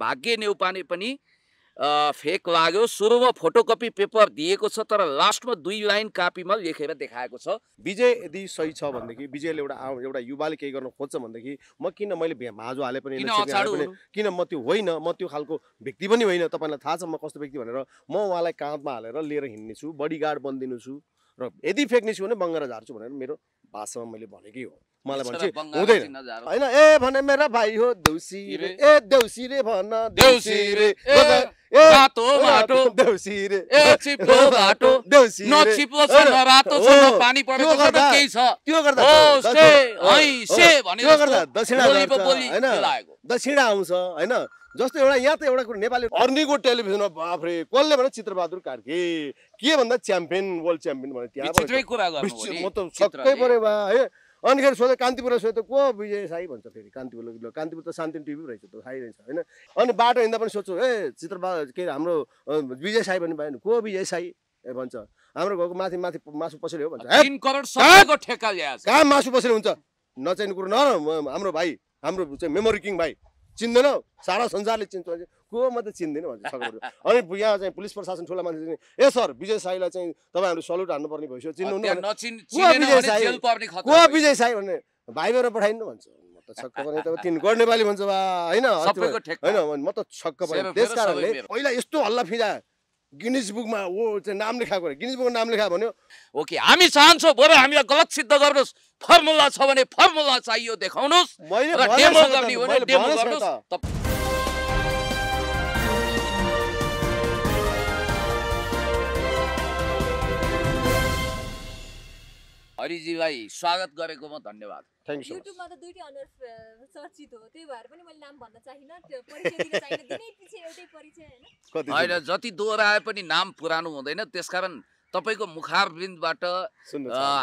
भाग्य नेउपाने पनि फेक लाग्यो सुरुमा फोटोकपी पेपर दिएको छ तर लास्टमा दुई लाइन कापीमा लेखेर देखाएको छ विजय यदि सही छ भनेदेखि विजयले एउटा एउटा युवाले केही गर्न खोज्छ भनेदेखि म किन मैले भाजु हाले पनि किन म त्यो होइन म त्यो खालको व्यक्ति पनि होइन तपाईँलाई थाहा छ म कस्तो व्यक्ति भनेर म उहाँलाई काँधमा हालेर लिएर हिँड्ने छु बडी गार्ड बनिदिनु छु र यदि फ्याँक्ने छु भने बङ्गारा झार्छु भनेर मेरो भाषामा मैले भनेकै हो मलाई भन्छ हुँदैन होइन ए भने मेरा भाइ हो देउसी रे ए देउसी रे भन देउसी रे ए रातो माटो देउसी रे ए छिप्लो माटो देउसी न छिप्लो छ न रातो छ न पानी परेको छ केही छ त्यो गर्दा ओ से है से भने त्यो गर्दा दक्षिणा हैन दक्षिणा आउँछ हैन जस्तो एउटा यहाँ त एउटा कुरो नेपाली अर्नीको टेलिभिजनमा बाफ्रे कसले भने चित्रबहादुर कार्के के भन्दा च्याम्पियन वर्ल्ड च्याम्पियन भने त्यहाँ म त छक्कै परे बा है अनिखेरि सोध्यो कान्तिपुरलाई सोध्यो को विजय साई भन्छ फेरि कान्तिपुर कान्तिपुर त शान्ति टिभी रहेछ त साई रहेछ होइन अनि बाटो हिँड्दा पनि सोध्छु ए चित्र के अरे हाम्रो विजय साई भन्ने भएन को विजय साई ए भन्छ हाम्रो घरको माथि माथि मासु पसेले हो भन्छ कहाँ मासु पसेले हुन्छ नचाहिने कुरो न हाम्रो भाइ हाम्रो चाहिँ मेमोरी किङ भाइ चिन्दैनौ सारा संसारले चिन्छ को म त चिन्दिनँ भन्छ अनि यहाँ चाहिँ पुलिस प्रशासन ठुला मान्छे चाहिँ ए सर विजय साईलाई चाहिँ तपाईँहरू सल्युट हान्नुपर्ने भइसक्यो चिन्नु को विजय साई भन्ने भाइ बेर पठाइनु भन्छ छक्क पनि त तिन नेपाली भन्छ बा होइन होइन म त छक्क परेँ त्यस कारणले पहिला यस्तो हल्ला फिजा गिनिस बुकमा हो चाहिँ नाम लेखाएको अरे गिनिस बुकमा नाम लेखा भन्यो ओके हामी चाहन्छौँ बरु हामीलाई गलत सिद्ध गर्नुहोस् फर्मुला छ भने फर्मुला चाहियो देखाउनुहोस् हरिजीलाई स्वागत गरेकोमा धन्यवाद युट्युबमा त अनर चर्चित हो त्यही भएर पनि मैले नाम भन्न चाहिँ होइन जति दोहोऱ्याए पनि नाम पुरानो हुँदैन त्यसकारण तपाईँको मुखारबिन्दबाट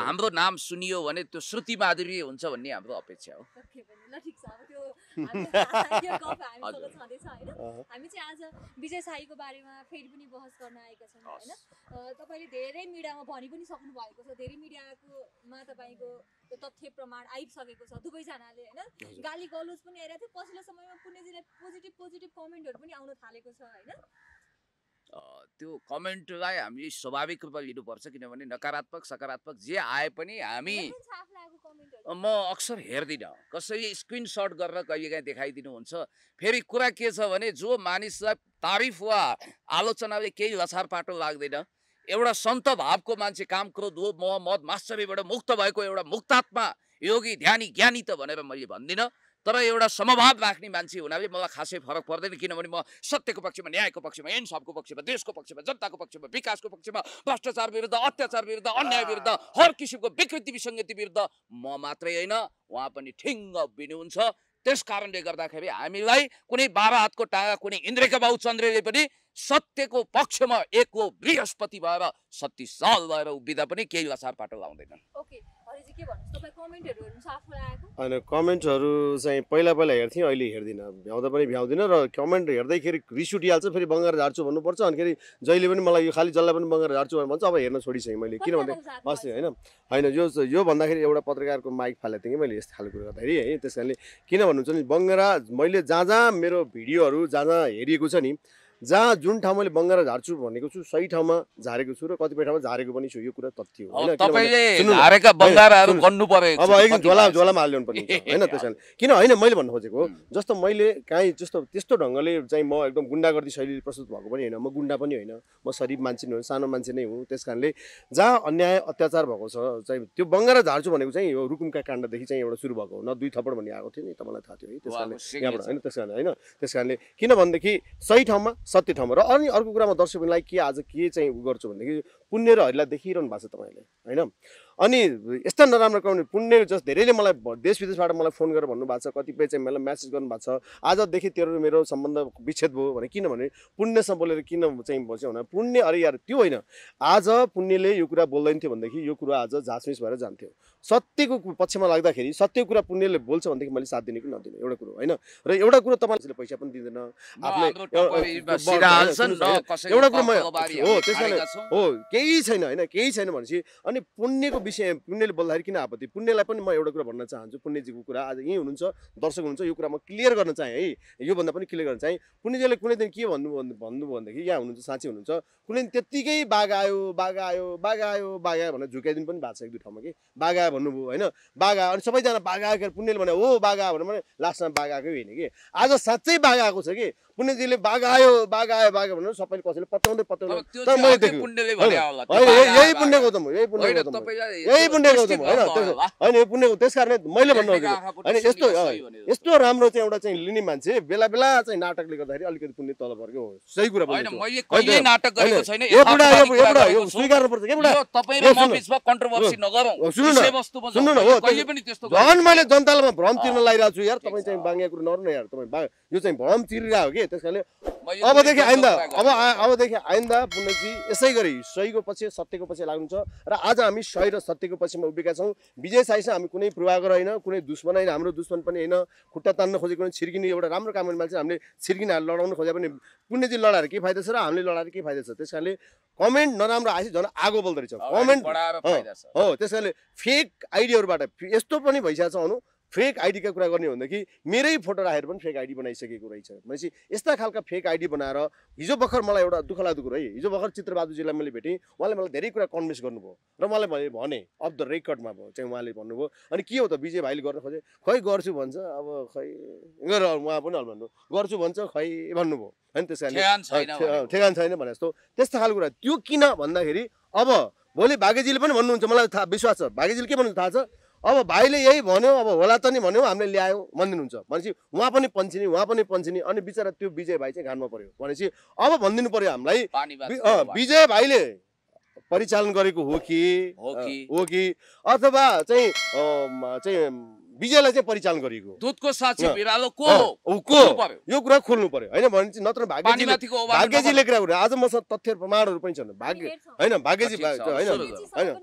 हाम्रो नाम सुनियो भने त्यो श्रुति माधुरी हुन्छ भन्ने हाम्रो अपेक्षा हो यो हामी चाहिँ आज विजय साईको बारेमा फेरि पनि बहस गर्न आएका छौँ होइन तपाईँले धेरै मिडियामा भनि पनि सक्नु भएको छ धेरै मिडियाकोमा तपाईँको तथ्य प्रमाण आइसकेको छ दुवैजनाले होइन गाली गलोज पनि आइरहेको थियो पछिल्लो समयमा पुण्यजीलाई पोजिटिभ पोजिटिभ कमेन्टहरू पनि आउन थालेको छ होइन त्यो कमेन्टलाई हामीले स्वाभाविक रूपमा लिनुपर्छ किनभने नकारात्मक सकारात्मक जे आए पनि हामी म अक्सर हेर्दिनँ कसैले स्क्रिनसट गरेर कहिलेकाहीँ देखाइदिनुहुन्छ फेरि कुरा के छ भने जो मानिसलाई तारिफ वा आलोचनाले केही लछार पाटो लाग्दैन एउटा सन्त भावको मान्छे काम क्रोध मोह मद माश्चर्यबाट मुक्त भएको एउटा मुक्तात्मा योगी ध्यानी ज्ञानी त भनेर मैले भन्दिनँ तर एउटा समभाव राख्ने मान्छे हुनाले मलाई खासै फरक पर्दैन किनभने म सत्यको पक्षमा न्यायको पक्षमा एन सबको पक्षमा देशको पक्षमा जनताको पक्षमा विकासको पक्षमा भ्रष्टाचार विरुद्ध अत्याचार विरुद्ध अन्याय विरुद्ध हर किसिमको विकृति विसङ्गति विरुद्ध म मात्रै होइन उहाँ पनि ठिङ्ग बिनुहुन्छ त्यस कारणले गर्दाखेरि हामीलाई कुनै बाह्र हातको टाँगा कुनै इन्द्रेका बाबु चन्द्रले पनि सत्यको पक्षमा एकको बृहस्पति भएर शक्तिशाल भएर उभिँदा पनि केही लसार पाटो लाउँदैनन् होइन कमेन्टहरू चाहिँ पहिला पहिला हेर्थेँ अहिले हेर्दिनँ भ्याउँदा पनि भ्याउँदिनँ र कमेन्ट हेर्दैखेरि रिस उठिहाल्छ फेरि बङ्गार झार्छु भन्नुपर्छ अनिखेरि जहिले पनि मलाई यो खालि जसलाई पनि बङ्गार झार्छु भनेर भन्छ अब हेर्न छोडिसकेँ मैले किन किनभने अस्ति होइन होइन यो यो भन्दाखेरि एउटा पत्रकारको माइक फालेको थिएँ कि मैले यस्तो खालको गर्दाखेरि है त्यस कारणले किन भन्नुहुन्छ भने बङ्गारा मैले जहाँ जहाँ मेरो भिडियोहरू जहाँ जहाँ हेरिएको छ नि जहाँ जुन ठाउँ मैले बङ्गार झार्छु भनेको छु सही ठाउँमा झारेको छु र कतिपय ठाउँमा झारेको पनि छु यो कुरा तथ्य हो अब एकदम झोला झोलामा ल्याउनु पर्ने होइन त्यस कारण किन होइन मैले भन्नु खोजेको जस्तो मैले काहीँ जस्तो त्यस्तो ढङ्गले चाहिँ म एकदम गुन्डागर्दी शैली प्रस्तुत भएको पनि होइन म गुन्डा पनि होइन म शरीर मान्छे नै हो सानो मान्छे नै हुँ त्यस कारणले जहाँ अन्याय अत्याचार भएको छ चाहिँ त्यो बङ्गार झार्छु भनेको चाहिँ यो रुकुमका काण्डदेखि चाहिँ एउटा सुरु भएको हो न दुई थप्पड भन्ने आएको थियो नि तपाईँलाई थाहा थियो है त्यस कारणले यहाँबाट होइन त्यस कारणले होइन त्यस कारणले किनभनेदेखि सही ठाउँमा सत्य ठाउँमा र अनि अर्को कुरामा दर्शकलाई के आज के चाहिँ गर्छु भनेदेखि पुण्य र हरिलाई देखिरहनु भएको छ तपाईँले होइन अनि यस्ता नराम्रो कामले पुण्य जस धेरैले मलाई देश विदेशबाट मलाई फोन गरेर भन्नुभएको छ कतिपय चाहिँ मलाई म्यासेज गर्नुभएको छ आजदेखि तेरो मेरो सम्बन्ध विच्छेद भयो भने किनभने पुण्यसँग बोलेर किन चाहिँ बस्यो भने पुण्य अरे यार त्यो होइन आज पुण्यले यो कुरा बोल्दैन थियो भनेदेखि यो कुरा आज झासमिस भएर जान्थ्यो सत्यको पक्षमा लाग्दाखेरि सत्य कुरा पुण्यले बोल्छ भनेदेखि मैले साथ दिने कि नदिने एउटा कुरो होइन र एउटा कुरो तपाईँले पैसा पनि दिँदैन आफूले एउटा कुरो हो त्यसमा हो केही छैन होइन केही छैन भनेपछि अनि पुण्यको विषय पुण्यले बोल्दाखेरि किन आपत्ति पुण्यलाई पनि म एउटा कुरा भन्न चाहन्छु पुण्यजीको कुरा आज यहीँ हुनुहुन्छ दर्शक हुनुहुन्छ यो कुरा म क्लियर गर्न चाहेँ है योभन्दा पनि क्लियर गर्न चाहेँ पुण्यजीले कुनै दिन के भन्नु भन्नुभयो भनेदेखि यहाँ हुनुहुन्छ साँच्ची हुनुहुन्छ कुनै दिन त्यत्तिकै बाघ आयो बाघ आयो बाघ आयो बाघ आयो भनेर झुकाइदिनु पनि भएको छ एक दुई ठाउँमा कि बाघ आयो भन्नुभयो होइन बाघ आयो अनि सबैजना बाघ आएको पुण्यले भने हो बाघ आयो भने लास्टमा बाघ आएकै होइन कि आज साँच्चै बाघ आएको छ कि पुण्यजीले बाघ आयो बाघ आयो बाघ भनेर सबैले कसैले पत्याउँदै पत्याउँदै तर मैले देखेँ यही पुण्य गौतम हो यही पुण्य गौतम यही पुण्य गौतम होइन होइन यो पुण्य त्यस कारणले मैले भन्नु होइन यस्तो यस्तो राम्रो चाहिँ एउटा चाहिँ लिने मान्छे बेला बेला चाहिँ नाटकले गर्दाखेरि अलिकति पुण्य तल परेको हो सही कुरा झन् मैले जनतालाई भ्रम तिर्न लगाइरहेको छु यार तपाईँ चाहिँ बाङ्गे कुरो नर्नु यार तपाईँ यो चाहिँ भ्रम तिरिरहेको हो कि त्यस कारणले अबदेखि आइन्दा अब अबदेखि आइन्दा पुनजी यसै गरी सहीको पछि सत्यको पछि लाग्नुहुन्छ र आज हामी सही र सत्यको पछिमा उभिएका छौँ विजय साईसँग हामी कुनै पूर्वाग्रह होइन कुनै दुश्मन होइन हाम्रो दुश्मन पनि होइन खुट्टा तान्न खोजेको पनि छिर्किने एउटा राम्रो काम गर्ने मान्छे हामीले छिर्किने लडाउनु खोजे पनि पुण्यजी लडाएर के फाइदा छ र हामीले लडाएर के फाइदा छ त्यस कारणले कमेन्ट नराम्रो आएपछि झन् आगो बोल्दो रहेछ कमेन्ट हो त्यस कारणले फेक आइडियाहरूबाट यस्तो पनि भइसकेको छ भनौँ फेक आइडीका कुरा गर्ने भनेदेखि मेरै फोटो राखेर पनि फेक आइडी बनाइसकेको रहेछ भनेपछि यस्ता खालका फेक आइडी बनाएर हिजो भर्खर मलाई एउटा दुःख लाग्दो कुरो है हिजो भर्खर चित्रबहादुरजीलाई मैले भेटेँ उहाँले मलाई धेरै कुरा कन्भिन्स गर्नुभयो र मलाई मैले भने अफ द रेकर्डमा भयो चाहिँ उहाँले भन्नुभयो अनि के हो त विजय भाइले गर्न खोजे खै गर्छु भन्छ अब खै उहाँ पनि भन्नु गर्छु भन्छ खै भन्नुभयो होइन त्यस कारणले ठेगान छैन भने जस्तो त्यस्तो खालको कुरा त्यो किन भन्दाखेरि अब भोलि भागेजीले पनि भन्नुहुन्छ मलाई थाहा विश्वास छ भागेजीले के भन्नु थाहा छ अब भाइले यही भन्यो अब होला त नि भन्यो हामीले ल्यायो भनिदिनुहुन्छ भनेपछि उहाँ पनि पन्छिनी उहाँ पनि पन्छिनी अनि बिचरा त्यो विजय भाइ चाहिँ घाममा पऱ्यो भनेपछि अब भनिदिनु पऱ्यो हामीलाई विजय भाइले परिचालन गरेको हो कि हो कि अथवा चाहिँ चाहिँ विजयलाई चाहिँ परिचालन गरेको दुधको साक्षी बिरालो को को यो कुरा खोल्नु पर्यो होइन भनेपछि नत्र भाग्यजी भाग्यजीले कुरा गर्नु आज मसँग तथ्य प्रमाणहरू पनि छन् भाग्य होइन भाग्यजी होइन होइन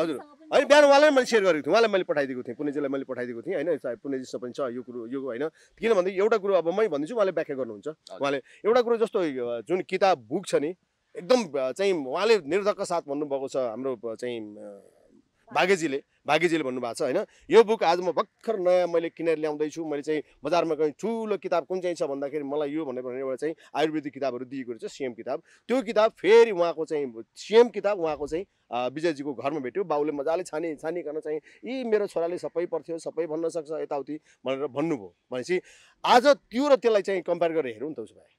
हजुर होइन बिहान उहाँलाई मैले सेयर गरेको थिएँ उहाँलाई मैले पठाइदिएको थिएँ पुनेजीलाई मैले पठाइदिएको थिएँ होइन पुनेजीसँग पनि छ यो कुरो यो होइन किनभने एउटा कुरो अब मै भन्दैछु उहाँले व्याख्या गर्नुहुन्छ उहाँले एउटा कुरो जस्तो जुन किताब बुक छ नि एकदम चाहिँ उहाँले निर्धक्क साथ भन्नुभएको छ हाम्रो चाहिँ भागेजीले भागेजीले भन्नुभएको छ होइन यो बुक आज म भर्खर नयाँ मैले किनेर ल्याउँदैछु मैले चाहिँ बजारमा गएँ ठुलो किताब कुन चाहिँ छ भन्दाखेरि मलाई यो भनेर एउटा चाहिँ आयुर्वेदिक किताबहरू दिएको रहेछ सिएम किताब त्यो किताब फेरि उहाँको चाहिँ सिएम किताब उहाँको चाहिँ विजयजीको घरमा भेट्यो बाउले मजाले छानी छानिकन चाहिँ यी मेरो छोराले सबै पर्थ्यो सबै भन्न सक्छ यताउति भनेर भन्नुभयो भनेपछि आज त्यो र त्यसलाई चाहिँ कम्पेयर गरेर हेरौँ त उसो भाइ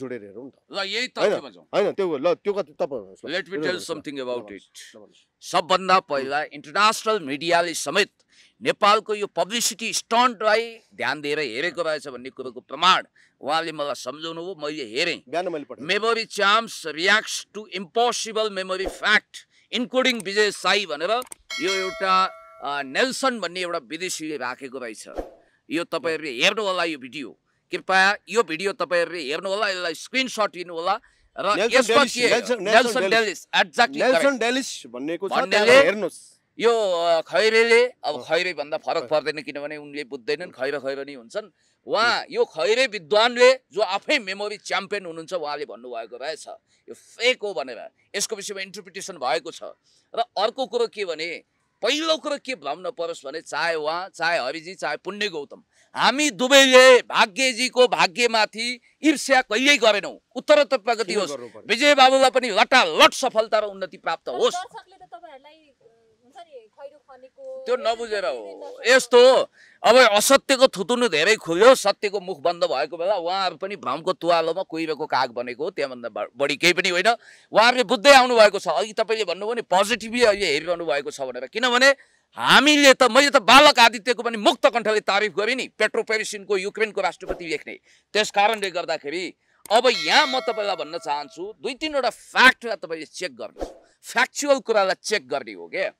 जोडेर हेरौँ नि ल यही तथ्यमा होइन त्यो ल त्यो कति let me tell something about it सबभन्दा पहिला इन्टरनेसनल मिडियाले समेत नेपालको यो पब्लिसिटी स्टन्टलाई ध्यान दिएर हेरेको रहेछ भन्ने कुरोको प्रमाण उहाँले मलाई सम्झाउनु भयो मैले हेरेँ memory champs reacts to impossible memory fact including Vijay Sai भनेर यो एउटा नेल्सन भन्ने एउटा विदेशीले राखेको रहेछ यो तपाईँहरूले हेर्नु होला यो भिडियो कृपया यो भिडियो तपाईँहरूले हेर्नुहोला यसलाई स्क्रिनसट होला र होला यो खैरेले अब खैरे भन्दा फरक पर्दैन किनभने उनले बुझ्दैनन् खैर नै हुन्छन् उहाँ यो खैरे विद्वानले जो आफै मेमोरी च्याम्पियन हुनुहुन्छ उहाँले भन्नुभएको रहेछ यो फेक हो भनेर यसको विषयमा इन्टरप्रिटेसन भएको छ र अर्को कुरो के भने पहिलो कुरो के भन्न परोस् भने चाहे उहाँ चाहे हरिजी चाहे पुण्य गौतम हामी दुवैले भाग्यजीको भाग्यमाथि ईर्ष्या कहिल्यै गरेनौँ उत्तरोत्तर प्रगति होस् विजय बाबुलाई पनि लट सफलता र उन्नति प्राप्त होस् त्यो नबुझेर हो यस्तो अब असत्यको थुतुनु धेरै खुल्यो सत्यको मुख बन्द भएको बेला उहाँहरू पनि भ्रमको तुवालोमा कुहिरहेको काग बनेको हो त्यहाँभन्दा बढी केही पनि होइन उहाँहरूले बुझ्दै भएको छ अघि तपाईँले भन्नुभयो नि पोजिटिभली अहिले हेरिरहनु भएको छ भनेर किनभने हामीले त मैले त बालक आदित्यको पनि मुक्त कण्ठले तारिफ गरेँ नि पेट्रो पेरिसिनको युक्रेनको राष्ट्रपति लेख्ने त्यस कारणले गर्दाखेरि अब यहाँ म तपाईँलाई भन्न चाहन्छु दुई तिनवटा फ्याक्टलाई तपाईँले चेक गर्नु फ्याक्चुअल कुरालाई चेक गर्ने हो क्या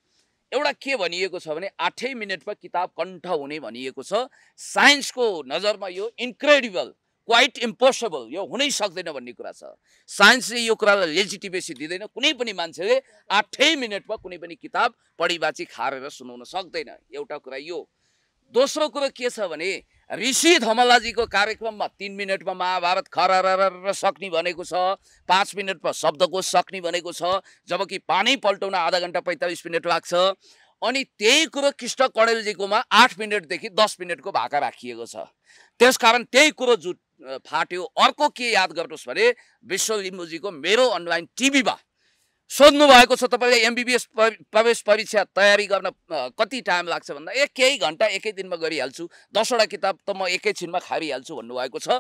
एउटा के भनिएको छ भने आठै मिनटमा किताब कण्ठ हुने भनिएको छ साइन्सको नजरमा यो इन्क्रेडिबल क्वाइट इम्पोसिबल यो हुनै सक्दैन भन्ने कुरा छ साइन्सले यो कुरालाई लेजिटिमेसी दिँदैन कुनै पनि मान्छेले आठै मिनटमा कुनै पनि किताब पढिबाची बाँची खारेर सुनाउन सक्दैन एउटा कुरा यो दोस्रो कुरो के छ भने ऋषि धमलाजीको कार्यक्रममा तिन मिनटमा महाभारत खर सक्ने भनेको छ पाँच मिनटमा शब्दकोश सक्ने भनेको छ जबकि पानी पल्टाउन आधा घन्टा पैँतालिस मिनट लाग्छ अनि त्यही कुरो कृष्ण कणेलजीकोमा आठ मिनटदेखि दस मिनटको भाका राखिएको छ त्यसकारण त्यही कुरो जुट फाट्यो अर्को के याद गर्नुहोस् भने विश्व लिम्बूजीको मेरो अनलाइन टिभीमा सोध्नु भएको छ तपाईँले एमबिबिएस प्रवेश परीक्षा तयारी गर्न कति टाइम लाग्छ भन्दा ए केही घन्टा एकै दिनमा गरिहाल्छु दसवटा किताब त म एकैछिनमा खारिहाल्छु भन्नुभएको छ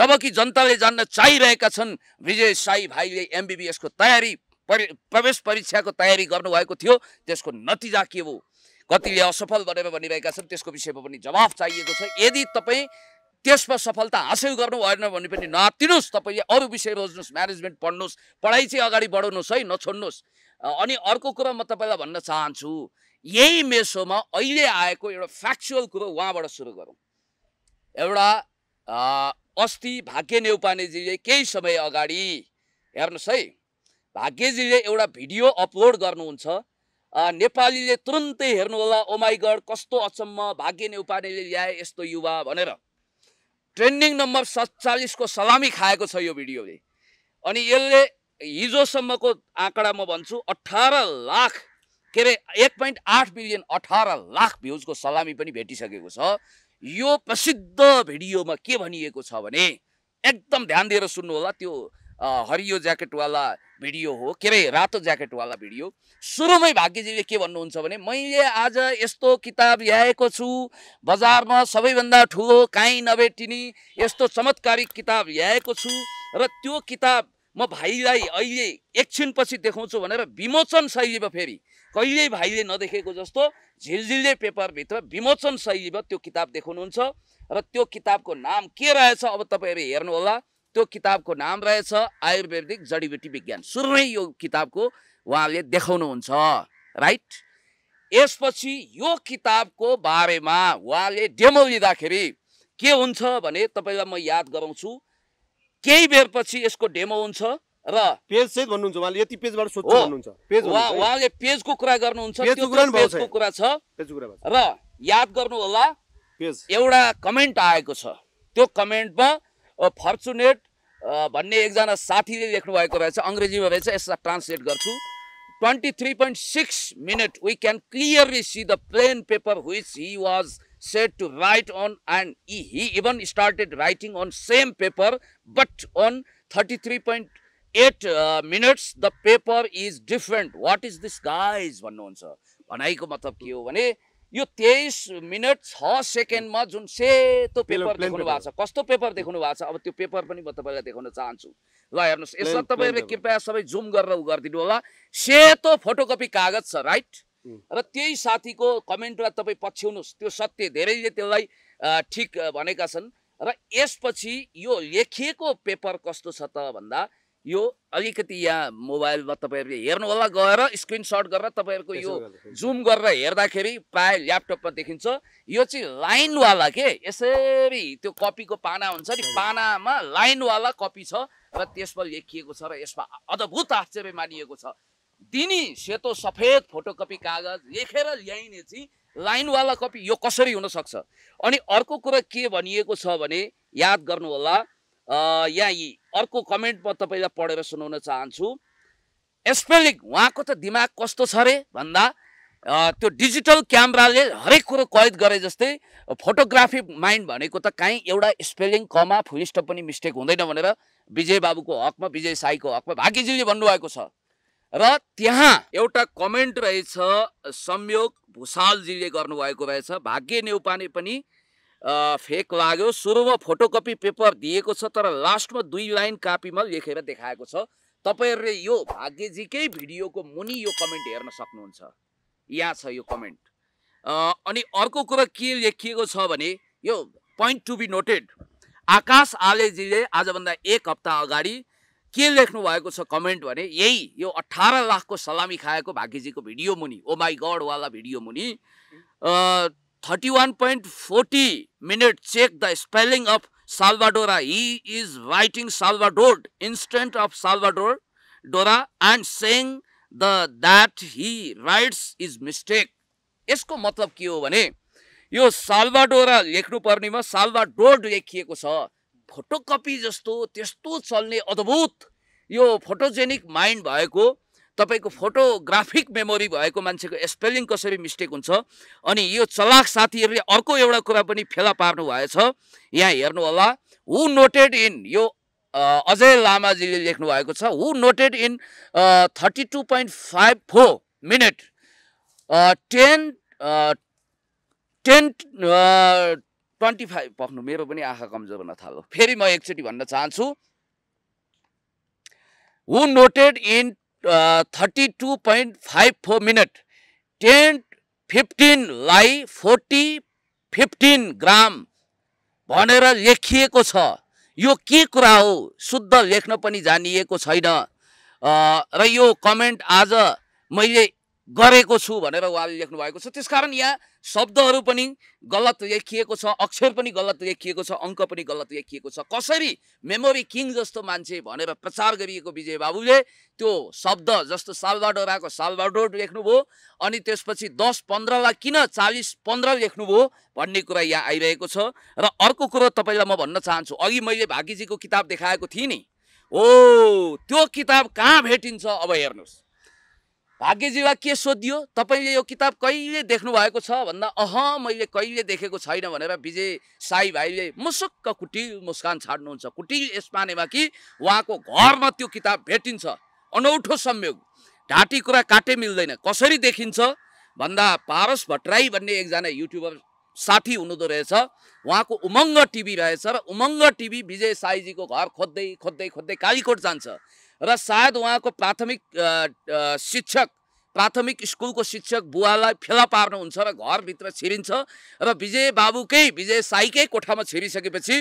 जबकि जनताले जान्न चाहिरहेका छन् विजय साई भाइले एमबिबिएसको तयारी परि प्रवेश परीक्षाको तयारी गर्नुभएको थियो त्यसको नतिजा के हो कतिले असफल गरेर भनिरहेका छन् त्यसको विषयमा पनि जवाफ चाहिएको छ यदि तपाईँ त्यसमा सफलता हासिल गर्नु भएन भने पनि नातिनुहोस् तपाईँले अरू विषय रोज्नुहोस् म्यानेजमेन्ट पढ्नुहोस् पढाइ चाहिँ अगाडि बढाउनुहोस् है नछोड्नुहोस् अनि अर्को कुरा म तपाईँलाई भन्न चाहन्छु यही मेसोमा अहिले आएको एउटा फ्याक्चुअल कुरो उहाँबाट सुरु गरौँ एउटा अस्ति भाग्य नेउपानेजीले केही समय अगाडि हेर्नुहोस् है भाग्यजीले एउटा भिडियो अपलोड गर्नुहुन्छ नेपालीले तुरुन्तै हेर्नु होला ओमाइगढ oh कस्तो अचम्म भाग्य नेउपानेले ल्याए यस्तो युवा भनेर ट्रेन्डिङ नम्बर सत्तालिसको सलामी खाएको छ यो भिडियोले अनि यसले हिजोसम्मको आँकडा म भन्छु अठार लाख के अरे एक पोइन्ट आठ बिलियन अठार लाख भ्युजको सलामी पनि भेटिसकेको छ यो प्रसिद्ध भिडियोमा के भनिएको छ भने एकदम ध्यान दिएर होला त्यो हरियो ज्याकेटवाला भिडियो हो के अरे रातो ज्याकेटवाला भिडियो सुरुमै भाग्यजीले के भन्नुहुन्छ भने मैले आज यस्तो किताब ल्याएको छु बजारमा सबैभन्दा ठुलो काहीँ नभेटिने यस्तो चमत्कारिक किताब ल्याएको छु र त्यो किताब म भाइलाई अहिले एकछिनपछि देखाउँछु भनेर विमोचन शैलीमा फेरि कहिल्यै भाइले नदेखेको जस्तो झिलझिले पेपरभित्र विमोचन शैलीमा त्यो किताब देखाउनुहुन्छ र त्यो किताबको नाम के रहेछ अब तपाईँहरू हेर्नुहोला त्यो किताबको नाम रहेछ आयुर्वेदिक जडीबुटी विज्ञान सुरुमै यो किताबको उहाँले देखाउनुहुन्छ राइट यसपछि यो किताबको बारेमा उहाँले डेमो लिँदाखेरि के हुन्छ भने तपाईँलाई म याद गराउँछु केही बेरपछि यसको डेमो हुन्छ र पेज चाहिँ भन्नुहुन्छ उहाँले यति पेजबाट सोध्नुहुन्छ पेज उहाँले पेजको कुरा गर्नुहुन्छ पेजको कुरा छ र याद गर्नु होला पेज एउटा कमेन्ट आएको छ त्यो कमेन्टमा फर्चुनेट भन्ने एकजना साथीले लेख्नु भएको रहेछ अङ्ग्रेजीमा रहेछ यसलाई ट्रान्सलेट गर्छु twenty three point six minute we can clearly see the plain paper which he was set to write on and he even started writing on same paper but on thirty three point eight minutes the paper is different what is this guys भन्नुहुन्छ भनाइको मतलब के हो भने यो तेइस minute छ सेकेन्डमा जुन सेतो पेपर देखाउनु भएको छ कस्तो पेपर देखाउनु भएको छ अब त्यो पेपर पनि म तपाईँलाई देखाउन चाहन्छु ल हेर्नुहोस् यसलाई तपाईँले कृपया सबै जुम गरेर उ गरिदिनु होला सेतो फोटोकपी कागज छ राइट र त्यही साथीको कमेन्टलाई तपाईँ पछ्याउनुहोस् त्यो सत्य धेरैले त्यसलाई ठिक भनेका छन् र यसपछि यो लेखिएको पेपर कस्तो छ त भन्दा यो अलिकति यहाँ मोबाइलमा तपाईँहरूले हेर्नु होला गएर स्क्रिनसट गरेर तपाईँहरूको यो जुम गरेर हेर्दाखेरि प्रायः ल्यापटपमा देखिन्छ यो चाहिँ लाइनवाला के यसरी त्यो कपीको पाना हुन्छ नि पानामा लाइनवाला कपी छ र त्यसमा लेखिएको छ र यसमा अद्भुत आश्चर्य मानिएको छ दिनी सेतो सफेद फोटोकपी कागज लेखेर ल्याइने चाहिँ लाइनवाला कपी यो कसरी हुनसक्छ अनि अर्को कुरा के भनिएको छ भने याद गर्नु होला यहाँ अर्को कमेन्ट म तपाईँलाई पढेर सुनाउन चाहन्छु स्पेलिङ उहाँको त दिमाग कस्तो छ अरे भन्दा त्यो डिजिटल क्यामेराले हरेक कुरो कैद गरे जस्तै फोटोग्राफी माइन्ड भनेको त काहीँ एउटा स्पेलिङ कमा फुलिस्ट पनि मिस्टेक हुँदैन भनेर विजय बाबुको हकमा विजय साईको हकमा भाग्यजीले भन्नुभएको छ र त्यहाँ एउटा कमेन्ट रहेछ संयोग भुसालजीले गर्नुभएको रहेछ भाग्य नेउपाने पनि फेक लाग्यो सुरुमा फोटोकपी पेपर दिएको छ तर लास्टमा दुई लाइन कापीमा लेखेर देखाएको छ तपाईँहरूले यो भाग्यजीकै भिडियोको मुनि यो कमेन्ट हेर्न सक्नुहुन्छ यहाँ छ यो कमेन्ट अनि अर्को कुरा के लेखिएको छ भने यो point to be noted Akash आलेजीले आजभन्दा एक हप्ता अगाडि के लेख्नु भएको छ कमेन्ट भने यही यो अठार लाखको सलामी खाएको भाग्यजीको भिडियो मुनि ओ माई गडवाला भिडियो मुनि 31.40 minute check the spelling of Salvadora. He is writing Salvador, instant of Salvador Dora and saying the that he writes is mistake. यसको मतलब के हो भने यो साल्वाडोरा लेख्नुपर्नेमा साल्वाडोर लेखिएको छ फोटोकपी जस्तो त्यस्तो चल्ने अद्भुत यो फोटोजेनिक माइन्ड भएको तपाईँको फोटोग्राफिक मेमोरी भएको मान्छेको स्पेलिङ कसरी मिस्टेक हुन्छ अनि यो चलाख साथीहरूले अर्को एउटा कुरा पनि फेला पार्नु भएछ यहाँ हेर्नु होला हु नोटेड इन यो अजय लामाजीले लेख्नु भएको छ who noted in thirty two point five four minute ten ten twenty five पक्नु मेरो पनि आँखा कमजोर हुन थाल्यो फेरि म एकचोटि भन्न चाहन्छु who noted in thirty two point five four minute ten फिफ्टिनलाई फोर्टी फिफ्टिन ग्राम भनेर लेखिएको छ यो के कुरा हो शुद्ध लेख्न पनि जानिएको छैन uh, र यो कमेन्ट आज मैले गरेको छु भनेर उहाँले लेख्नु भएको छ त्यसकारण यहाँ शब्दहरू पनि गलत लेखिएको छ अक्षर पनि गलत लेखिएको छ अङ्क पनि गलत लेखिएको छ कसरी मेमोरी किङ जस्तो मान्छे भनेर प्रचार गरिएको विजय बाबुले त्यो शब्द जस्तो सालबाडोराको सालबाडोर लेख्नुभयो अनि त्यसपछि दस पन्ध्रलाई किन चालिस पन्ध्र लेख्नुभयो भन्ने कुरा यहाँ आइरहेको छ र अर्को कुरो तपाईँलाई म भन्न चाहन्छु अघि मैले भागीजीको किताब देखाएको थिएँ नि हो त्यो किताब कहाँ भेटिन्छ अब हेर्नुहोस् भाग्यजीवा के सोधियो तपाईँले यो किताब कहिले देख्नुभएको छ भन्दा अह मैले कहिले देखेको छैन भनेर विजय साई भाइले मुसुक्क कुटिल मुस्कान छाड्नुहुन्छ कुटिल यसमानेमा कि उहाँको घरमा त्यो किताब भेटिन्छ अनौठो संयोग ढाँटी कुरा काटे मिल्दैन कसरी देखिन्छ भन्दा पारस भट्टराई भन्ने एकजना युट्युबर साथी हुनुहुँदो रहेछ उहाँको उमङ्ग टिभी रहेछ र उमङ्ग टिभी विजय साईजीको घर खोज्दै खोज्दै खोज्दै कालीकोट जान्छ र सायद उहाँको प्राथमिक शिक्षक प्राथमिक स्कुलको शिक्षक बुवालाई फेला पार्नुहुन्छ र घरभित्र छिरिन्छ र विजय बाबुकै विजय साईकै कोठामा छिरिसकेपछि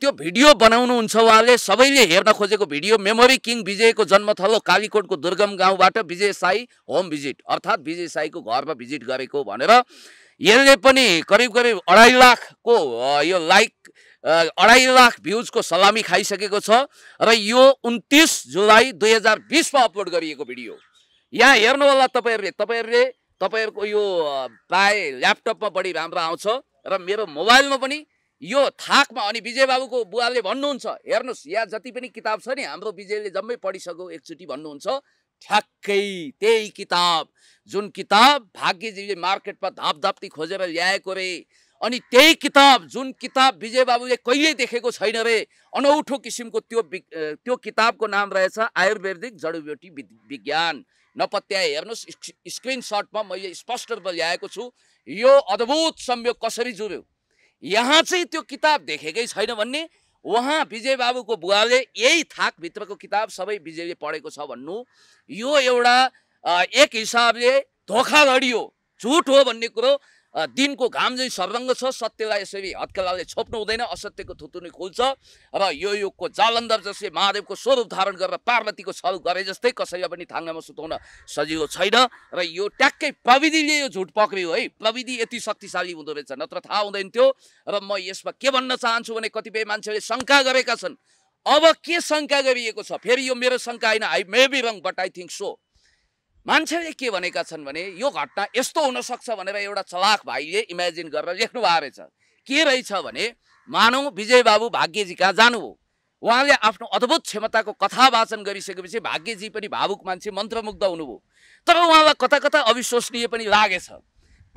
त्यो भिडियो बनाउनुहुन्छ उहाँले सबैले हेर्न खोजेको भिडियो मेमोरी किङ विजयको जन्मथलो कालीकोटको दुर्गम गाउँबाट विजय साई होम भिजिट अर्थात् विजय साईको घरमा भिजिट गरेको भनेर यसले पनि करिब करिब अढाई लाखको यो लाइक अढाई लाख भ्युजको सलामी खाइसकेको छ र यो उन्तिस जुलाई दुई हजार बिसमा अपलोड गरिएको भिडियो यहाँ हेर्नु होला तपाईँहरूले तपाईँहरूले तपाईँहरूको यो प्राय ल्यापटपमा बढी राम्रो आउँछ र मेरो मोबाइलमा पनि यो थाकमा अनि विजय बाबुको बुवाले भन्नुहुन्छ हेर्नुहोस् यहाँ जति पनि किताब छ नि हाम्रो विजयले जम्मै पढिसक्यो एकचोटि भन्नुहुन्छ ठ्याक्कै त्यही किताब जुन किताब भाग्यजीले मार्केटमा धापधाप्ती खोजेर ल्याएको रे अनि त्यही किताब जुन किताब विजय बाबुले कहिल्यै देखेको छैन रे अनौठो किसिमको त्यो त्यो किताबको नाम रहेछ आयुर्वेदिक जडीबुटी विज्ञान नपत्याए हेर्नुहोस् स्क्रिनसटमा मैले स्पष्ट रूपमा ल्याएको छु यो अद्भुत संयोग कसरी जुड्यो यहाँ चाहिँ त्यो किताब देखेकै छैन भन्ने उहाँ विजय बाबुको बुवाले यही थाकभित्रको किताब सबै विजयले पढेको छ भन्नु यो एउटा एक हिसाबले धोखाधडी हो झुट हो भन्ने कुरो दिनको घाम चाहिँ सर्वङ्ग छ सत्यलाई यसरी हत्केलाले छोप्नु हुँदैन असत्यको थुतुनी खुल्छ र यो युगको जालन्धर जसले महादेवको स्वरूप धारण गरेर पार्वतीको छल गरे जस्तै कसैलाई पनि थाङ्नामा सुताउन सजिलो छैन र यो ट्याक्कै प्रविधिले यो झुट पक्रियो है प्रविधि यति शक्तिशाली हुँदो रहेछ नत्र थाहा हुँदैन थियो र म यसमा के भन्न चाहन्छु भने कतिपय मान्छेले शङ्का गरेका छन् अब के शङ्का गरिएको छ फेरि यो मेरो शङ्का होइन I may be wrong but I think so मान्छेले के भनेका छन् भने यो घटना यस्तो हुनसक्छ भनेर एउटा चलाख भाइले इमेजिन गरेर लेख्नु भएको रहेछ के रहेछ भने मानव विजय बाबु भाग्यजी कहाँ जानुभयो उहाँले आफ्नो अद्भुत क्षमताको कथा वाचन गरिसकेपछि भाग्यजी पनि भावुक मान्छे मन्त्रमुग्ध हुनुभयो तर उहाँलाई कता कता अविश्वसनीय पनि लागेछ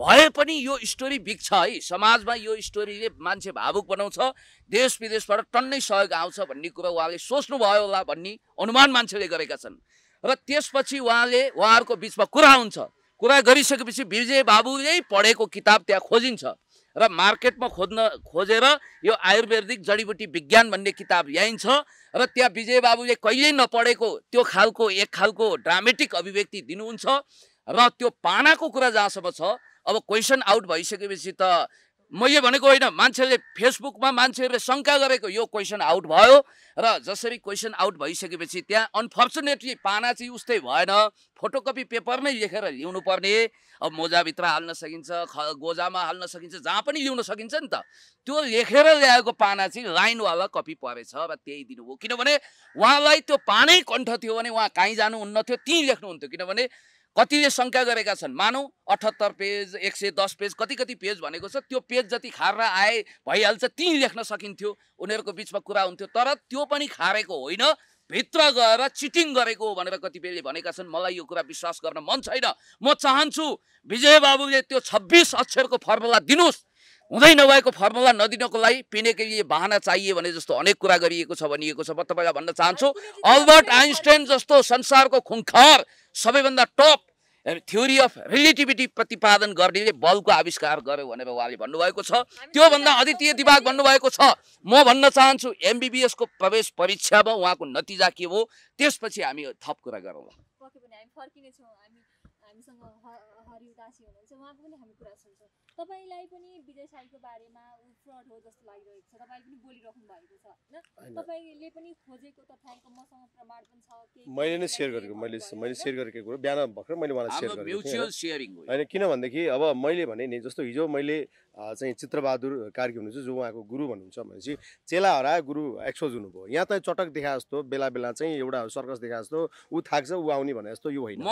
भए पनि यो स्टोरी बिग्छ है समाजमा यो स्टोरीले मान्छे भावुक बनाउँछ देश विदेशबाट टन्नै सहयोग आउँछ भन्ने कुरा उहाँले सोच्नुभयो होला भन्ने अनुमान मान्छेले गरेका छन् र त्यसपछि उहाँले उहाँहरूको बिचमा कुरा हुन्छ कुरा गरिसकेपछि विजय बाबुले पढेको किताब त्यहाँ खोजिन्छ र मार्केटमा खोज्न खोजेर यो आयुर्वेदिक जडीबुटी विज्ञान भन्ने किताब ल्याइन्छ र त्यहाँ विजय बाबुले कहिल्यै नपढेको त्यो खालको एक खालको ड्रामेटिक अभिव्यक्ति दिनुहुन्छ र त्यो पानाको कुरा जहाँसम्म छ अब क्वेसन आउट भइसकेपछि त मैले भनेको होइन मान्छेले फेसबुकमा मान्छेहरूले शङ्का गरेको यो क्वेसन आउट भयो र जसरी क्वेसन आउट भइसकेपछि त्यहाँ अनफर्चुनेटली पाना चाहिँ उस्तै भएन फोटोकपी पेपरमै लेखेर ल्याउनु पर्ने अब मोजाभित्र हाल्न सकिन्छ ख गोजामा हाल्न सकिन्छ जहाँ पनि ल्याउन सकिन्छ नि त त्यो लेखेर ल्याएको पाना चाहिँ लाइनवाला कपी परेछ र त्यही दिनु हो किनभने उहाँलाई त्यो पानै कण्ठ थियो भने उहाँ काहीँ जानुहुन्न थियो त्यहीँ लेख्नुहुन्थ्यो किनभने कतिले शङ्का गरेका छन् मानौ अठहत्तर पेज एक सय दस पेज कति कति पेज भनेको छ त्यो पेज जति खारेर आए भइहाल्छ त्यहीँ लेख्न सकिन्थ्यो उनीहरूको बिचमा कुरा हुन्थ्यो तर त्यो पनि खारेको होइन भित्र गएर चिटिङ गरेको हो भनेर कतिपयले भनेका छन् मलाई यो कुरा विश्वास गर्न मन छैन म चाहन्छु विजय बाबुले त्यो छब्बिस अक्षरको फर्मुला दिनुहोस् हुँदै नभएको फर्मुला नदिनको लागि पिनेकै बाहना चाहियो भने जस्तो अनेक कुरा गरिएको छ भनिएको छ म तपाईँलाई भन्न चाहन्छु अल्बर्ट आइन्स्टाइन जस्तो संसारको खुङखार सबैभन्दा टप थ्योरी अफ रिलेटिभिटी प्रतिपादन गर्नेले बल्बको आविष्कार गर्यो भनेर उहाँले भन्नुभएको छ त्योभन्दा अद्वितीय दिमाग भन्नुभएको छ म भन्न चाहन्छु एमबिबिएसको प्रवेश परीक्षामा उहाँको नतिजा के हो त्यसपछि हामी थप कुरा गरौँ हामी तपाईँलाई पनि विजय साईको बारेमा ऊ फ्रड हो जस्तो लागिरहेको छ तपाईँ पनि बोलिराख्नु भएको छ होइन तपाईँले पनि खोजेको त मसँग प्रमाण पनि छ मैले नै सेयर गरेको मैले मैले सेयर गरेको कुरो बिहान भर्खर मैले उहाँलाई सेयर गरेको होइन किनभनेदेखि अब मैले भने नि जस्तो हिजो मैले चाहिँ चित्रबहादुर कार्की हुनुहुन्छ जो उहाँको गुरु भन्नुहुन्छ भनेपछि चेला हरा गुरु एक्सोज हुनुभयो यहाँ त चटक देखा जस्तो बेला बेला चाहिँ एउटा सर्कस देखा जस्तो ऊ थाक्छ ऊ आउने भने जस्तो यो होइन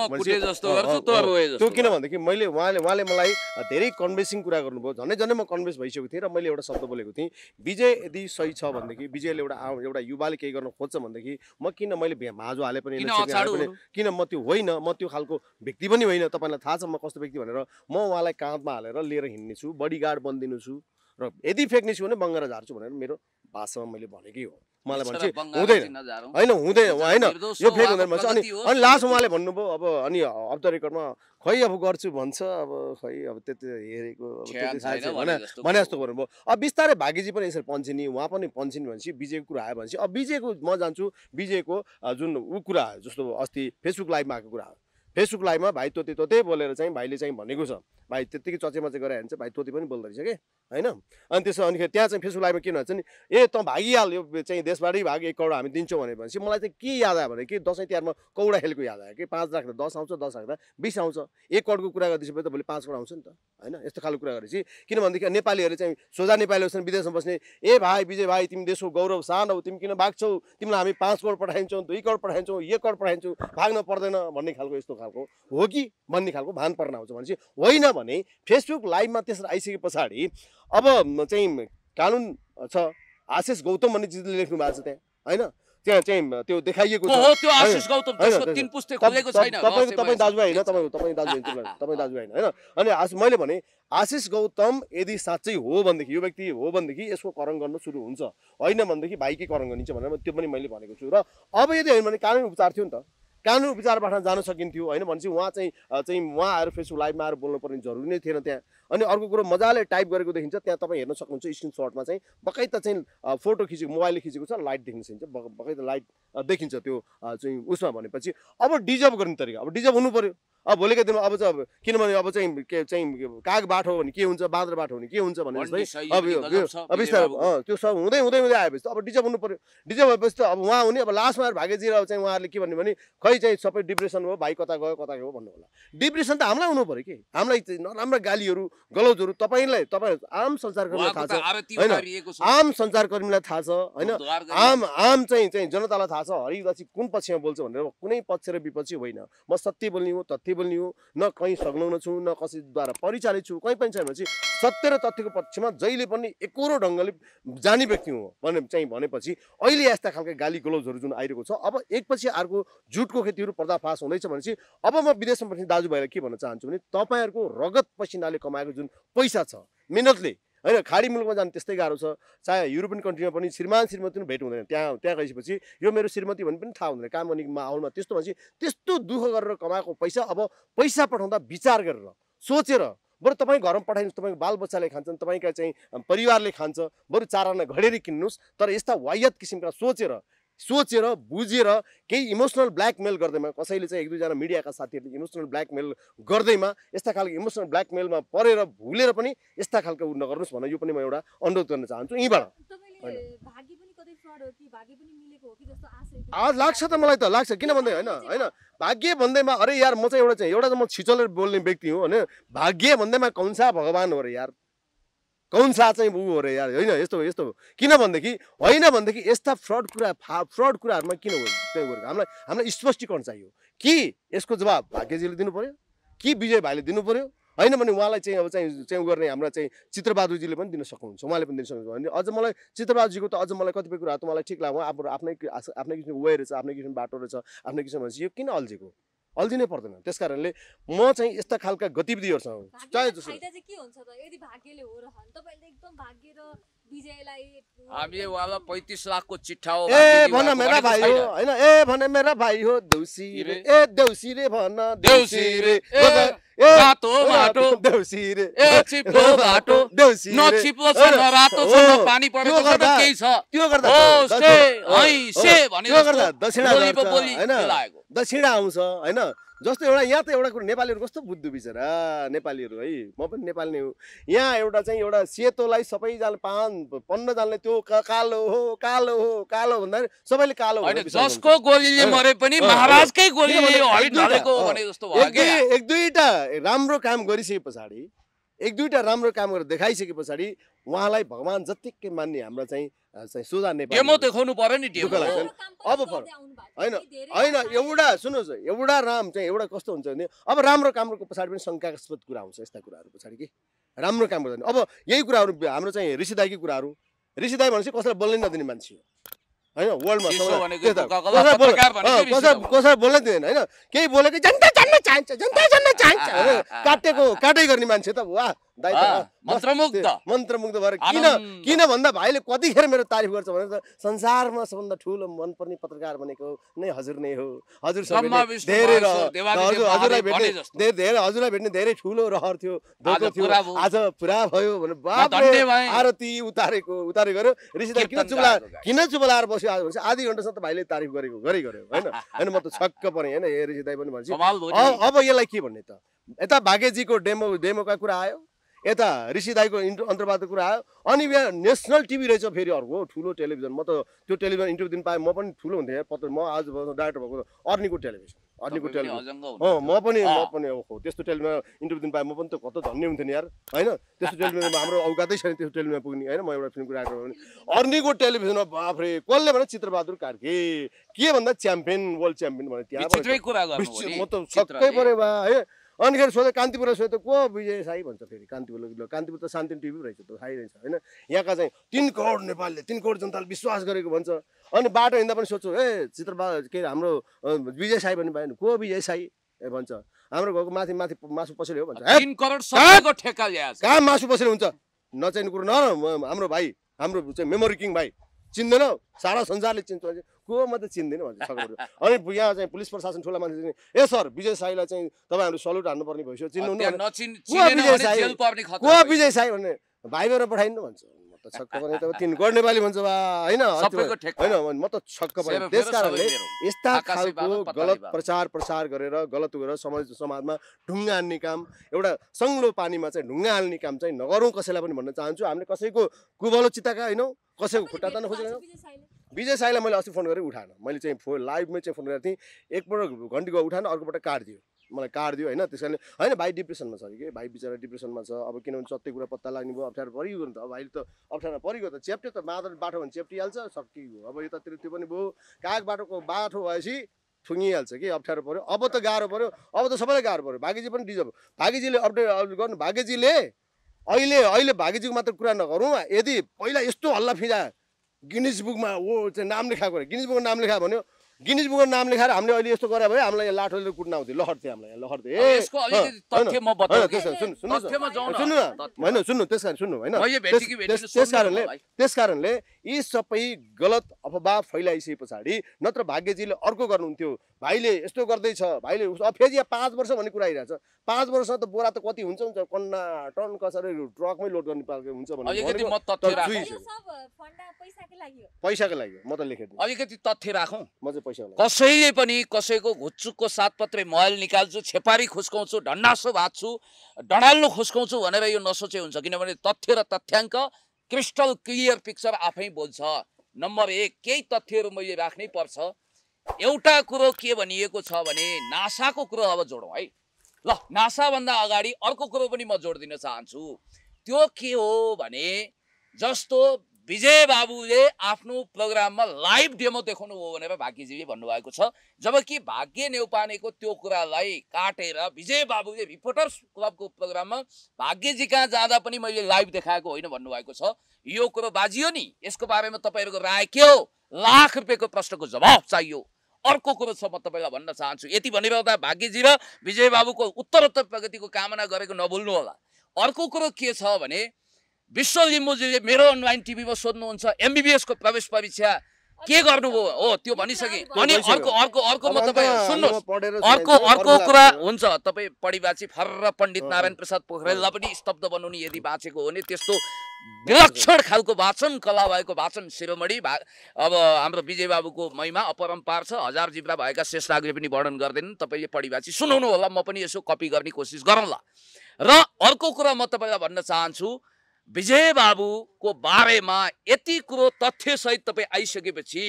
त्यो किनभनेदेखि मैले उहाँले उहाँले मलाई धेरै कन्भिन्स कन्भिन्सिङ कुरा गर्नुभयो झन् झन् म कन्भिन्स भइसकेको थिएँ र मैले एउटा शब्द बोलेको थिएँ विजय यदि सही छ भनेदेखि विजयले एउटा एउटा युवाले केही गर्न खोज्छ भनेदेखि म किन मैले भाजु हाले पनि किन म त्यो होइन म त्यो खालको व्यक्ति पनि होइन तपाईँलाई थाहा छ म कस्तो व्यक्ति भनेर म उहाँलाई काँधमा हालेर लिएर हिँड्ने छु बडी गार्ड बनिदिनु छु र यदि फ्याँक्नेछु भने बङ्गार झार्छु भनेर मेरो भाषामा मैले भनेकै हो मलाई भन्छु हुँदैन होइन हुँदैन होइन यो फेक हुँदैन भन्छ अनि अनि लास्ट उहाँले भन्नुभयो अब अनि अफ द रेकर्डमा खै अब गर्छु भन्छ अब खै अब त्यति हेरेको भने भने जस्तो गर्नुभयो अब बिस्तारै भागीजी पनि यसरी पन्छिनी उहाँ पनि पन्छिने भनेपछि विजयको कुरा आयो भनेपछि अब विजयको म जान्छु विजयको जुन ऊ कुरा जस्तो अस्ति फेसबुक लाइभमा आएको कुरा हो फेसबुक लाइभमा भाइ तोते तोते बोलेर चाहिँ भाइले चाहिँ भनेको छ भाइ त्यत्तिकै चचेमचे गरायो भने चाहिँ भाइ तोते पनि बोल्दो रहेछ कि होइन अनि त्यसो अनिखेरि त्यहाँ चाहिँ फेसबुक लाइभमा किन भन्छ नि ए त भागिहाल यो चाहिँ देशबाटै भाग एक करोड हामी दिन्छौँ भनेपछि मलाई चाहिँ के याद आयो भने कि दसैँ तिहारमा कौडा खेलको याद आयो कि पाँच राख्दा दस आउँछ दस राख्दा बिस आउँछ एक करोडको कुरा गरिदिएपछि त भोलि पाँच करोड आउँछ नि त होइन यस्तो खालको कुरा गरेपछि किनभनेदेखि नेपालीहरू चाहिँ सोझा नेपालीहरू छन् विदेशमा बस्ने ए भाइ विजय भाइ तिमी देशको गौरव सान हो तिमी किन भाग्छौ तिमीलाई हामी पाँच करोड पठाइन्छौँ दुई करोड पठाइन्छौँ एक करोड पठाइन्छौँ भाग्न पर्दैन भन्ने खालको यस्तो खालको खालको हो कि भन्ने खालको भान पर्न आउँछ भनेपछि होइन भने फेसबुक लाइभमा त्यसरी आइसके पछाडि अब चाहिँ कानुन छ आशिष गौतम भन्ने चिजले लेख्नु भएको छ त्यहाँ होइन त्यहाँ चाहिँ त्यो देखाइएको छ तपाईँ तपाईँ दाजुभाइ होइन तपाईँ तपाईँ दाजुभाइ तपाईँ दाजुभाइ होइन होइन अनि आश मैले भने आशिष गौतम यदि साँच्चै हो भनेदेखि यो व्यक्ति हो भनेदेखि यसको करण गर्न सुरु हुन्छ होइन भनेदेखि भाइकै करण गरिन्छ भनेर त्यो पनि मैले भनेको छु र अब यदि होइन भने कानुन उपचार थियो नि त कानुन विचारबाट जान सकिन्थ्यो होइन भनेपछि उहाँ चाहिँ चाहिँ उहाँ आएर फेसबुक लाइभमा आएर बोल्नुपर्ने जरुरी नै थिएन त्यहाँ अनि अर्को कुरो मजाले टाइप गरेको देखिन्छ त्यहाँ तपाईँ हेर्न सक्नुहुन्छ स्क्रिनसटमा चाहिँ त चाहिँ फोटो खिचेको मोबाइलले खिचेको छ लाइट देखिन्छ त लाइट देखिन्छ त्यो चाहिँ उसमा भनेपछि अब डिजर्भ गर्ने तरिका अब डिजर्भ हुनु पऱ्यो अब भोलिको दिनमा अब चाहिँ किनभने अब चाहिँ के चाहिँ काग बाटो भने के हुन्छ बाँदर बाटो भने के हुन्छ भने अब यो बिस्तारै त्यो सब हुँदै हुँदै हुँदै आएपछि अब डिजर्भ हुनु पऱ्यो डिजर्भ भएपछि त अब उहाँ हुने अब लास्टमा आएर भागेजी र चाहिँ उहाँहरूले के भन्यो भने खै चाहिँ सबै डिप्रेसन भयो भाइ कता गयो कता गयो भन्नु होला डिप्रेसन त हामीलाई हुनु पऱ्यो कि हामीलाई नराम्रो गालीहरू गलौजहरू तपाईँलाई तपाईँ आम सञ्चारकर्मीलाई थाहा छ होइन आम सञ्चारकर्मीलाई थाहा छ होइन आम आम चाहिँ चाहिँ जनतालाई थाहा छ हरिदासी कुन पक्षमा बोल्छ भनेर कुनै पक्ष र विपक्षी होइन म सत्य बोल्ने हो तथ्य बोल्ने हो न कहीँ संलग्न छु न कसैद्वारा परिचालित छु कहीँ पनि छैन भनेपछि सत्य र तथ्यको पक्षमा जहिले पनि एकरो ढङ्गले जाने व्यक्ति हो भने चाहिँ भनेपछि अहिले यस्ता खालका गाली गलौजहरू जुन आइरहेको छ अब एकपछि अर्को जुटको खेतीहरू पर्दाफास हुँदैछ भनेपछि अब म विदेशमा पनि दाजुभाइलाई के भन्न चाहन्छु भने तपाईँहरूको रगत पसिनाले कमाएको जुन पैसा छ मिहिनेतले होइन खाडी मुलुकमा जानु त्यस्तै गाह्रो छ चाहे युरोपियन कन्ट्रीमा पनि श्रीमान श्रीमती पनि भेट हुँदैन त्यहाँ त्यहाँ गएपछि यो मेरो श्रीमती भन्ने पनि थाहा हुँदैन काम गर्ने माहौलमा त्यस्तो भएपछि त्यस्तो दुःख गरेर कमाएको पैसा अब पैसा पठाउँदा विचार गरेर सोचेर बरु तपाईँ घरमा पठाइदिनुहोस् तपाईँको बालबच्चाले खान्छन् तपाईँका चाहिँ परिवारले खान्छ बरु चाराना घडेरी किन्नुहोस् तर यस्ता वायत किसिमका सोचेर सोचेर बुझेर केही इमोसनल ब्ल्याकमेल गर्दैमा कसैले चाहिँ एक दुईजना मिडियाका साथीहरूले इमोसनल ब्ल्याकमेल गर्दैमा यस्ता खालको इमोसनल ब्ल्याकमेलमा परेर भुलेर पनि यस्ता खालको उ नगर्नुहोस् भनेर यो पनि म एउटा अनुरोध गर्न चाहन्छु यहीँबाट आज लाग्छ त मलाई त लाग्छ किन भन्दै होइन होइन भाग्य भन्दैमा अरे यार म चाहिँ एउटा चाहिँ एउटा त म छिचलेर बोल्ने व्यक्ति हो होइन भाग्य भन्दैमा कन्सा भगवान् हो अरे यार कौनसा चाहिँ ऊ हो रे यार होइन यस्तो यस्तो हो किन भनेदेखि होइन भनेदेखि यस्ता फ्रड कुरा फा फ्रड कुराहरूमा किन हो गरेको हामीलाई हामीलाई स्पष्टीकरण चाहियो कि यसको जवाब भाग्यजीले दिनु पऱ्यो कि विजय भाइले दिनु पऱ्यो होइन भने उहाँलाई चाहिँ अब चाहिँ चाहिँ गर्ने हाम्रो चाहिँ चित्रबहादुरजीले पनि दिन सक्नुहुन्छ उहाँले पनि दिन सक्नुहुन्छ भने अझ मलाई चित्रबहादुरजीको त अझ मलाई कतिपय कुरा त मलाई ठिक लाग्यो आफ्नो आफ्नै आफ्नै किसिमको वे रहेछ आफ्नै किसिमको बाटो रहेछ आफ्नै किसिमको यो किन अल्झेको अल्झिनै पर्दैन त्यस कारणले म चाहिँ यस्ता खालका गतिविधिहरूसँग चाहे जस्तो हामी उहाँलाई पैँतिस लाखको चिठा हो ए भन मेरा भाइ हो होइन ए भने मेरा भाइ हो देउसी रे ए देउसी रे भन देउसी रे ए रातो माटो देउसी रे ए चिप्लो माटो देउसी न चिप्लो छ न रातो छ न पानी परेको छ न केही छ त्यो गर्दा ओ से है से भने त्यो गर्दा दक्षिणा गर्छ हैन दक्षिणा आउँछ हैन जस्तो एउटा यहाँ त एउटा कुरो नेपालीहरू कस्तो बुद्धु बिचरा नेपालीहरू है म पनि नेपाली नै हो यहाँ एउटा चाहिँ एउटा सेतोलाई सबैजना पाँच पन्ध्रजनाले त्यो कालो हो कालो हो कालो भन्दा सबैले कालो जसको गोलीले मरे पनि महाराजकै एक दुईवटा राम्रो काम गरिसके पछाडि एक दुईवटा राम्रो काम गरेर देखाइसके पछाडि उहाँलाई भगवान् जत्तिकै मान्ने हाम्रो चाहिँ चाहिँ नेपाली देखाउनु पर्यो नि दुःख अब फर होइन होइन एउटा सुन्नुहोस् एउटा राम चाहिँ एउटा कस्तो हुन्छ भने अब राम्रो कामको पछाडि पनि शङ्कास्पद कुरा आउँछ यस्ता कुराहरू पछाडि कि राम्रो काम गर्दैन अब यही कुराहरू हाम्रो चाहिँ ऋषिदाईकै कुराहरू ऋषिदाई भनेपछि कसैलाई बोल्नै नदिने मान्छे हो होइन वर्ल्डमा कसैलाई बोल्नै दिँदैन होइन केही बोलेको जनता जान्न चाहन्छ जनता जान्न चाहन्छ काटेको काटै गर्ने मान्छे त वा मन्त्रमुग्ध भएर किन किन भन्दा भाइले कतिखेर मेरो तारिफ गर्छ भने संसारमा सबभन्दा ठुलो मनपर्ने पत्रकार भनेको नै हजुर नै हो हजुर धेरै हजुरलाई भेट्ने धेरै हजुरलाई भेट्ने धेरै ठुलो रहर थियो आज पुरा भयो भने आरती उतारेको उतारे गऱ्यो ऋषिदा किन चुबला किन चुबलाएर बस्यो आज भनेपछि आधी घन्टासम्म त भाइले तारिफ गरेको गरी गऱ्यो होइन होइन म त छक्क परेँ होइन ए दाई पनि भन्छु अब यसलाई के भन्ने त यता भाग्यजीको डेमो डेमोका कुरा आयो यता ऋषि दाईको इन्टर अन्तर्वादको कुरा आयो अनि यहाँ नेसनल टिभी रहेछ फेरि अर्को ठुलो टेलिभिजन म त त्यो टेलिभिजन इन्टरभ्यू दिन पाएँ म पनि ठुलो हुन्थेँ पत्र म आज डाइरेक्टर भएको अर्नीको टेलिभिजन अर्नीको टेलिभिजन हो म पनि म पनि हो त्यस्तो टेलिभिजन इन्टरभ्यू दिन पाएँ म पनि त कत धन्य हुन्थेँ नि यार होइन त्यस्तो टेलिभिजनमा हाम्रो औकातै छैन त्यस्तो टेलिभिजन पुग्ने होइन म एउटा फिल्मको डाइरेक्टर पनि अर्नीको टेलिभिजनमा बाफ्रे कसले भने चित्रबहादुर कार्के के भन्दा च्याम्पियन वर्ल्ड च्याम्पियन भने त्यहाँ म त सबै परेँ बा है अनिखेर सोध्यो कान्तिपुरलाई सोध्यो को विजय साई भन्छ फेरि कान्तिपुर कान्तिपुर त शान्ति टिभी रहेछ त खाइ रहेछ होइन यहाँका चाहिँ तिन करोड नेपालले तिन करोड जनताले विश्वास गरेको भन्छ अनि बाटो हिँड्दा पनि सोध्छु ए चित्रबा के अरे हाम्रो विजय साई भन्ने भएन को विजय साई भन्छ हाम्रो घरको माथि माथि मासु पसेले हो भन्छ कहाँ मासु पसेले हुन्छ नचाहिने कुरो न हाम्रो भाइ हाम्रो चाहिँ मेमोरी किङ भाइ चिन्दैनौ सारा संसारले चिन्छ को म त भन्छ सबै अनि यहाँ चाहिँ पुलिस प्रशासन ठुला मान्छे चाहिँ ए सर विजय साईलाई चाहिँ तपाईँहरू सल्युट हान्नुपर्ने भइसक्यो चिन्नु को विजय साई भन्ने भाइ भएर पठाइदिनु भन्छ त छक्क पनि त तिन नेपाली भन्छ बा होइन होइन म त छक्क पनि त्यस कारणले यस्ता खालको गलत प्रचार प्रसार गरेर गलत गरेर समाज समाजमा ढुङ्गा हान्ने काम एउटा सङ्लो पानीमा चाहिँ ढुङ्गा हाल्ने काम चाहिँ नगरौँ कसैलाई पनि भन्न चाहन्छु हामीले कसैको कुबलो चिताका होइनौँ कसैको खुट्टा तान नखोजेनौँ विजय साईलाई मैले अस्ति फोन गरेर उठाएन मैले चाहिँ फो लाइभमै चाहिँ फोन गरेको थिएँ एकपल्ट घन्टीको उठाएन अर्कोपल्ट काटिदियो मलाई कार्ड दियो होइन त्यस कारणले होइन भाइ डिप्रेसनमा छ कि भाइ बिचरा डिप्रेसनमा छ अब किनभने सत्य कुरा पत्ता लाग्ने भयो अप्ठ्यारो परिगयो नि त अब अहिले त अप्ठ्यारो परिगयो त चेप्ट्यो त मादर बाटो भने च्याप्टिहाल्छ सकियो अब यतातिर त्यो पनि भयो काग बाटोको बाटो भएपछि थुङ्गिहाल्छ कि अप्ठ्यारो पऱ्यो अब त गाह्रो पऱ्यो अब त सबैलाई गाह्रो पऱ्यो भागेजी पनि डिजर्भ भागेजीले अपडेट गर्नु भागेजीले अहिले अहिले भागेजीको मात्र कुरा नगरौँ यदि पहिला यस्तो हल्ला फिजा गिनिज बुकमा ऊ चाहिँ नाम लेखाएको गिनिज बुकमा नाम लेखा भन्यो गिनिज बुकको नाम लेखाएर हामीले अहिले यस्तो गरे भए हामीलाई यहाँ लाठोले कुट्न आउँथ्यो लहर थियो हामीलाई लहर थियो सुन्नु न होइन सुन्नु त्यस कारण सुन्नु होइन त्यस कारणले त्यस कारणले यी सबै गलत अफवाह फैलाइसके पछाडि नत्र भाग्यजीले अर्को गर्नुहुन्थ्यो भाइले यस्तो गर्दैछ भाइले फेरि यहाँ पाँच वर्ष भन्ने कुरा आइरहेछ पाँच वर्ष त बोरा त कति हुन्छ हुन्छ कन्ना टन कसरी ट्रकमै लोड गर्ने पाएको हुन्छ पैसाको लागि म त लेखेँ अलिकति तथ्य राखौँ म चाहिँ कसैले पनि कसैको घुच्चुकको सातपत्रे महल निकाल्छु छेपारी खुस्काउँछु ढन्डासो भाँच्छु डढाल्नु खुस्काउँछु भनेर यो नसोचे हुन्छ किनभने तथ्य र तथ्याङ्क क्रिस्टल क्लियर पिक्चर आफै बोल्छ नम्बर एक केही तथ्यहरू मैले राख्नै पर्छ एउटा कुरो के भनिएको छ भने नासाको कुरो अब जोडौँ है ल नासाभन्दा अगाडि अर्को कुरो पनि म जोडिदिन चाहन्छु त्यो के हो भने जस्तो विजय बाबुले आफ्नो प्रोग्राममा लाइभ डेमो देखाउनु हो भनेर भाग्यजीले भन्नुभएको छ जबकि भाग्य नेउपानेको त्यो कुरालाई काटेर विजय बाबुले रिपोर्टर्स क्लबको प्रोग्राममा भाग्यजी कहाँ जाँदा पनि मैले लाइभ देखाएको होइन भन्नुभएको छ यो कुरो बाजियो नि यसको बारेमा तपाईँहरूको राय के हो लाख रुपियाँको प्रश्नको जवाब चाहियो अर्को कुरो छ म तपाईँलाई भन्न चाहन्छु यति भनिरहँदा भाग्यजी र विजय बाबुको उत्तरोत्तर प्रगतिको कामना गरेको नभुल्नु होला अर्को कुरो के छ भने विश्व लिम्बूजीले मेरो अनलाइन टिभीमा सोध्नुहुन्छ एमबिबिएसको प्रवेश परीक्षा के गर्नुभयो हो त्यो भनिसकेँ अनि अर्को अर्को अर्को म तपाईँ सुन्नुहोस् अर्को अर्को कुरा हुन्छ तपाईँ परिवाची फर्र पण्डित नारायण प्रसाद पोखरेललाई पनि स्तब्ध बनाउने यदि बाँचेको हो भने त्यस्तो विलक्षण खालको वाचन कला भएको वाचन शिरोमणि भा अब हाम्रो विजय बाबुको महिमा अपरम्पार छ हजार जिब्रा भएका रागले पनि वर्णन गर्दैनन् तपाईँले पढिवाची सुनाउनु होला म पनि यसो कपी गर्ने कोसिस गरौँला र अर्को कुरा म तपाईँलाई भन्न चाहन्छु विजय बाबुको बारेमा यति कुरो तथ्यसहित तपाईँ आइसकेपछि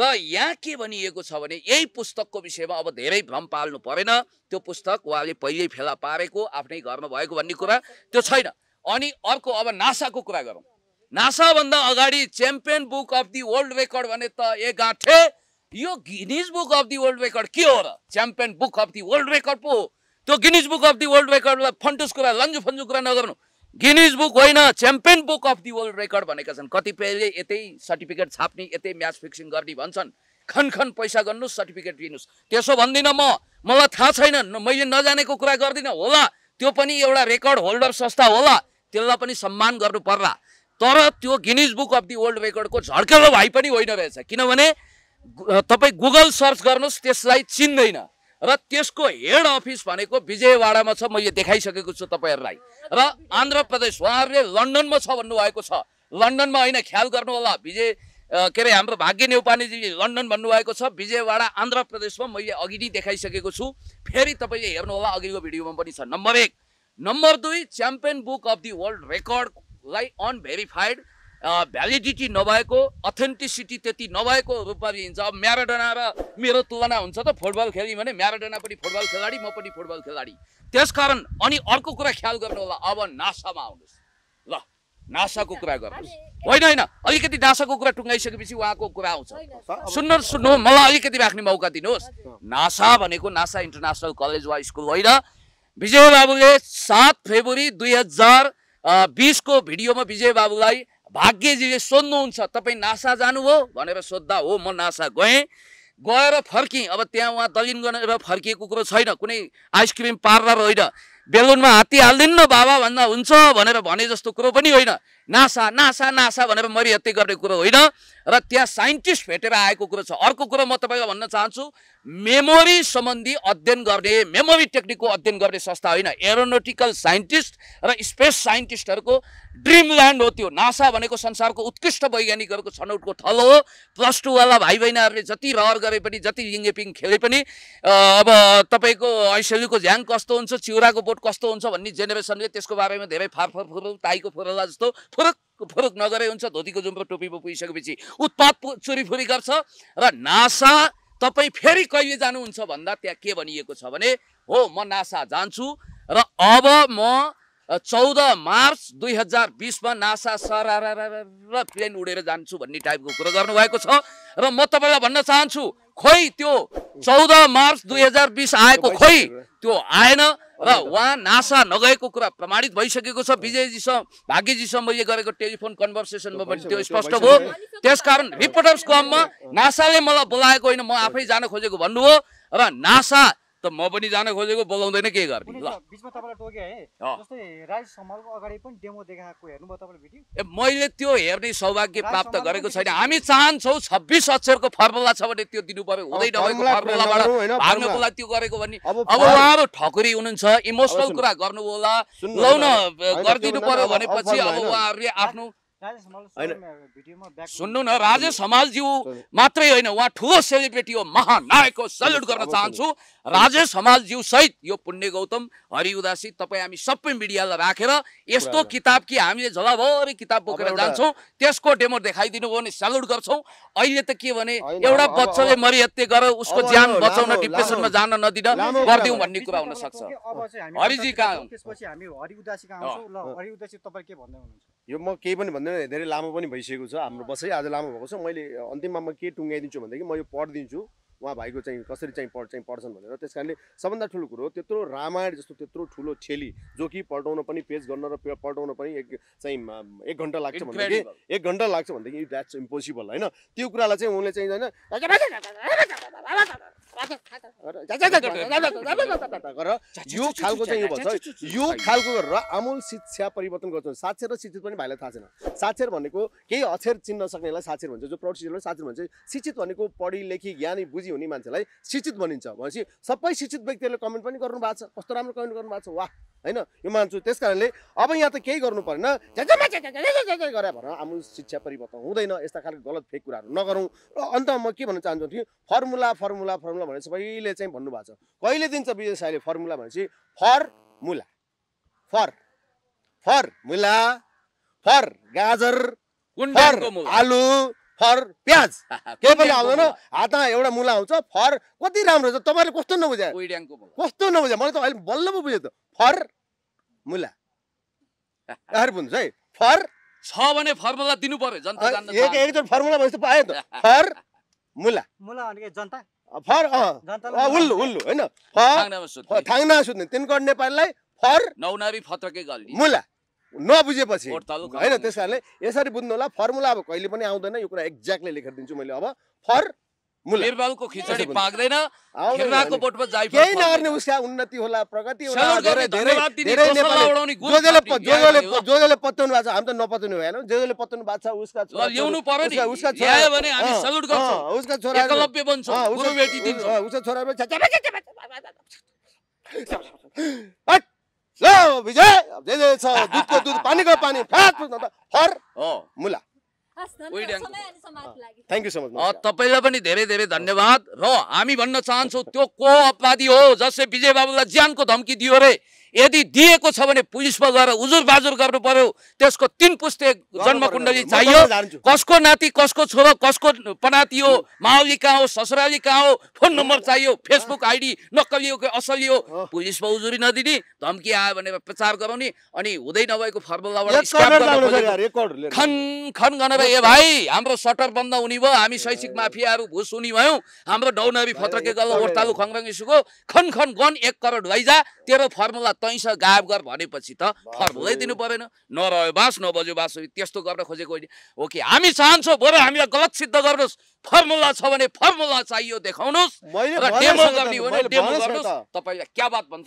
र यहाँ के भनिएको छ भने यही पुस्तकको विषयमा अब धेरै भ्रम पाल्नु परेन त्यो पुस्तक उहाँले पहिल्यै फेला पारेको आफ्नै घरमा भएको भन्ने कुरा त्यो छैन अनि अर्को अब नासाको कुरा गरौँ नासाभन्दा अगाडि champion book of the world record भने त ए गाँठे यो Guinness book of the world record के हो र champion book of the world record पो हो त्यो Guinness book of the world रेकर्डलाई फन्टुस कुरा लन्जु फन्जु कुरा नगर्नु गिनिज बुक होइन champion book of the world record भनेका छन् कतिपयले यतै सर्टिफिकेट छाप्ने यतै म्याच फिक्सिङ गर्ने भन्छन् खन खन पैसा गर्नुहोस् सर्टिफिकेट दिनुहोस् त्यसो भन्दिनँ म मलाई थाहा छैन मैले नजानेको कुरा गर्दिनँ होला त्यो पनि एउटा रेकर्ड होल्डर संस्था होला त्यसलाई पनि सम्मान गर्नु पर्ला तर त्यो Guinness book of the world रेकर्डको झड्केलो भाइ पनि होइन रहेछ किनभने तपाईँ गुगल सर्च गर्नुहोस् त्यसलाई चिन्दैन र त्यसको हेड अफिस भनेको विजयवाडामा छ मैले देखाइसकेको छु तपाईँहरूलाई र आन्ध्र प्रदेश उहाँहरूले लन्डनमा छ भन्नुभएको छ लन्डनमा होइन ख्याल गर्नु होला विजय के अरे हाम्रो भाग्य नेउपानेजी लन्डन भन्नुभएको छ विजयवाडा आन्ध्र प्रदेशमा मैले अघि नै देखाइसकेको छु फेरि तपाईँले हेर्नुहोला अघिको भिडियोमा पनि छ नम्बर एक नम्बर दुई champion book of the world रेकर्डलाई अनभेरिफाइड भ्यालिडिटी नभएको अथेन्टिसिटी त्यति नभएको रूपमा लिन्छ अब म्याराडोना र मेरो तुलना हुन्छ त फुटबल खेल्ने भने म्याराडोना पनि फुटबल खेलाडी म पनि फुटबल खेलाडी त्यस कारण अनि अर्को कुरा ख्याल गर्नु होला अब नासामा आउनुहोस् ल नासाको कुरा गर्नुहोस् होइन होइन अलिकति नासाको कुरा टुङ्गाइसकेपछि उहाँको कुरा आउँछ सुन्नु सुन्नु मलाई अलिकति राख्ने मौका दिनुहोस् नासा भनेको नासा इन्टरनेसनल कलेज वा स्कुल होइन विजय बाबुले सात फेब्रुअरी दुई हजार बिसको भिडियोमा विजय बाबुलाई भाग्यजीले सोध्नुहुन्छ तपाईँ नासा जानुभयो भनेर सोद्धा हो म नासा गएँ गएर फर्केँ अब त्यहाँ उहाँ दलिन गरेर फर्किएको कुरो छैन कुनै आइसक्रिम पार्लर होइन बेलुनमा हात्ती न बाबा भन्दा हुन्छ भनेर भने जस्तो कुरो पनि होइन नासा नासा नासा भनेर मरिहत्ती गर्ने कुरो होइन र त्यहाँ साइन्टिस्ट भेटेर आएको कुरो छ अर्को कुरो म तपाईँलाई भन्न चाहन्छु मेमोरी सम्बन्धी अध्ययन गर्ने मेमोरी टेक्निकको अध्ययन गर्ने संस्था होइन एरोनोटिकल साइन्टिस्ट र स्पेस साइन्टिस्टहरूको ल्यान्ड हो त्यो नासा भनेको संसारको उत्कृष्ट वैज्ञानिकहरूको छनौटको थल हो प्लस टूवाला भाइ बहिनीहरूले जति रहर गरे पनि जति रिङ्गेपिङ खेले पनि अब तपाईँको ऐसेलीको झ्याङ कस्तो हुन्छ चिउराको बोट कस्तो हुन्छ भन्ने जेनेरेसनले त्यसको बारेमा धेरै फारफर फुरौँ ताईको फुरौला जस्तो फुरुक फुरुक नगरे हुन्छ धोतीको जुम्पा टोपी पुगिसकेपछि उत्पाद चोरीफुरी गर्छ र नासा तपाईँ फेरि कहिले जानुहुन्छ भन्दा त्यहाँ के भनिएको छ भने हो म नासा जान्छु र अब म चौध मार्च दुई हजार बिसमा नासा सरारा र प्लेन उडेर जान्छु भन्ने टाइपको कुरो गर्नुभएको छ र म तपाईँलाई भन्न चाहन्छु खोइ त्यो चौध मार्च दुई हजार बिस आएको खोइ त्यो आएन र उहाँ नासा नगएको कुरा प्रमाणित भइसकेको छ विजयजीसँग भाग्यजीसँग मैले गरेको टेलिफोन कन्भर्सेसनमा पनि त्यो स्पष्ट भयो कारण रिपोर्टर्स क्लबमा नासाले मलाई बोलाएको होइन म आफै जान खोजेको भन्नुभयो र नासा त म पनि जान खोजेको बोलाउँदैन के गर्ने ए मैले त्यो हेर्ने सौभाग्य प्राप्त गरेको छैन हामी चाहन्छौँ छब्बिस अक्षरको फर्मुला छ भने त्यो दिनु पर्यो नभएको फर्मुलाबाट भाग्नको लागि त्यो गरेको भने अब उहाँहरू ठकुरी हुनुहुन्छ इमोसनल कुरा गर्नु होला लाउन न गरिदिनु पर्यो भनेपछि अब उहाँहरूले आफ्नो सुन्नु न राजेश हमालज्यू मात्रै होइन उहाँ ठुलो सेलिब्रेटी हो महानायकको सल्युट गर्न चाहन्छु राजेश हमालज्यू सहित यो पुण्य गौतम हरि उदासी तपाईँ हामी सबै मिडियालाई राखेर यस्तो किताब कि हामीले झलाभरि किताब बोकेर जान्छौँ त्यसको डेमो देखाइदिनु भयो भने सल्युट गर्छौँ अहिले त के भने एउटा बच्चाले मरिहत्य गरेर उसको ज्यान बचाउन डिप्रेसनमा जान नदिन गरिदिउँ भन्ने कुरा हुन सक्छ हरिजी कहाँ त्यसपछि हामी हरि उदासी ल हरि उदासी के भन्दै हुनुहुन्छ यो म केही पनि भन्दैन धेरै लामो पनि भइसकेको छ हाम्रो बसै आज लामो भएको छ मैले अन्तिममा म के टुङ्गाइदिन्छु भनेदेखि म यो पढिदिन्छु उहाँ भाइको चाहिँ कसरी चाहिँ पढ चाहिँ पढ्छन् भनेर त्यस कारणले सबभन्दा ठुलो कुरो त्यत्रो रामायण जस्तो त्यत्रो ठुलो छेली जो कि पल्टाउन पनि पेज गर्न र पल्टाउन पनि एक चाहिँ एक घन्टा लाग्छ भनेदेखि एक घन्टा लाग्छ भनेदेखि द्याट्स इम्पोसिबल होइन त्यो कुरालाई चाहिँ उनले चाहिँ होइन यो खालको चाहिँ यो भन्छ यो खालको गरेर आमूल शिक्षा परिवर्तन गर्छ साक्षर र शिक्षित पनि भाइलाई थाहा छैन साक्षर भनेको केही अक्षर चिन्न सक्नेलाई साक्षर भन्छ जो प्रौढ साक्षर भन्छ शिक्षित भनेको पढी लेखी ज्ञानी बुझी हुने मान्छेलाई शिक्षित भनिन्छ भनेपछि सबै शिक्षित व्यक्तिहरूले कमेन्ट पनि गर्नु भएको छ कस्तो राम्रो कमेन्ट गर्नु भएको छ वा होइन यो मान्छु त्यस कारणले अब यहाँ त केही गर्नु परेन गरे भनेर हाम्रो शिक्षा परिवर्तन हुँदैन यस्ता खालको गलत फेक कुराहरू नगरौँ र अन्तमा म के भन्न चाहन्छु थिएँ फर्मुला फर्मुला फर्मुला भनेर सबैले चाहिँ भन्नुभएको छ कहिले दिन्छ विजय साईले फर्मुला भनेपछि फर्मुला फर फर्मुला फर गाजर आलु फर प्याज केही पनि आउँदैन हातमा एउटा मुला आउँछ फर कति राम्रो छ तपाईँले कस्तो नबुझायो कस्तो नबुझायो मैले त अहिले बल्ल पो बुझेँ त फर मुला बुझ्नुहोस् है फर छ भने फर्मुला दिनु पर्यो एकचोटि फर्मुला भएपछि पायो त फर मुला मुला भनेको जनता फर उल्लु उल्लु होइन थाङ्ना सुत्ने तिनको नेपालीलाई फर नौनारी फत्रकै गल्ली मुला नबुझेपछि होइन त्यस कारणले यसरी बुझ्नु होला फर्मुला अब कहिले पनि आउँदैन यो कुरा एक्ज्याक्टली लेखेर दिन्छु मैले अब फर खिचडी पाक्दैन केही नगर्ने उसका उन्नति होला प्रगति जोजले पत्याउनु भएको छ हामी त नपत्याउनु भएन जोजले पत्याउनु भएको छ उसका उसका छोरा उसका छोरा ल विजय जे जे छ दुधको दुध पानीको पानी फ्याट फर मुला थ्याङ्क यू सो मच तपाईँलाई पनि धेरै धेरै धन्यवाद र हामी भन्न चाहन्छौँ त्यो को अपराधी हो जसले विजय बाबुलाई ज्यानको धम्की दियो रे यदि दिएको छ भने पुलिसमा गएर उजुर बाजुर गर्नु पर्यो त्यसको तिन पुस्ते जन्मकुण्डली चाहियो कसको नाति कसको छोरो कसको पनाति हो माओली कहाँ हो ससुराली कहाँ हो फोन नम्बर चाहियो फेसबुक आइडी नक्कली हो कि असली हो पुलिसमा उजुरी नदिने धम्की आयो भने प्रचार गराउने अनि हुँदै नभएको फर्मुलाबाट खन खन गरेर ए भाइ हाम्रो सटर बन्द हुने भयो हामी शैक्षिक माफियाहरू घुस हुने भयौँ हाम्रो डौनवी फत्रके गल्लो ओर्तालु खङरङ इसुको खन खन गन एक करोड लैजा तेरो फर्मुला तैँस गायब गर भनेपछि त फर्मुलै दिनु परेन नरह्यो बाँस नबज्यो बाँस त्यस्तो गर्न खोजेको होइन हो कि हामी चाहन्छौँ बरु हामीलाई गलत सिद्ध गर्नुहोस् फर्मुला छ भने फर्मुला चाहियो देखाउनुहोस् तपाईँलाई क्या बात भन्छ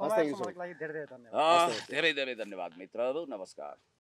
धेरै धेरै धन्यवाद मित्रहरू नमस्कार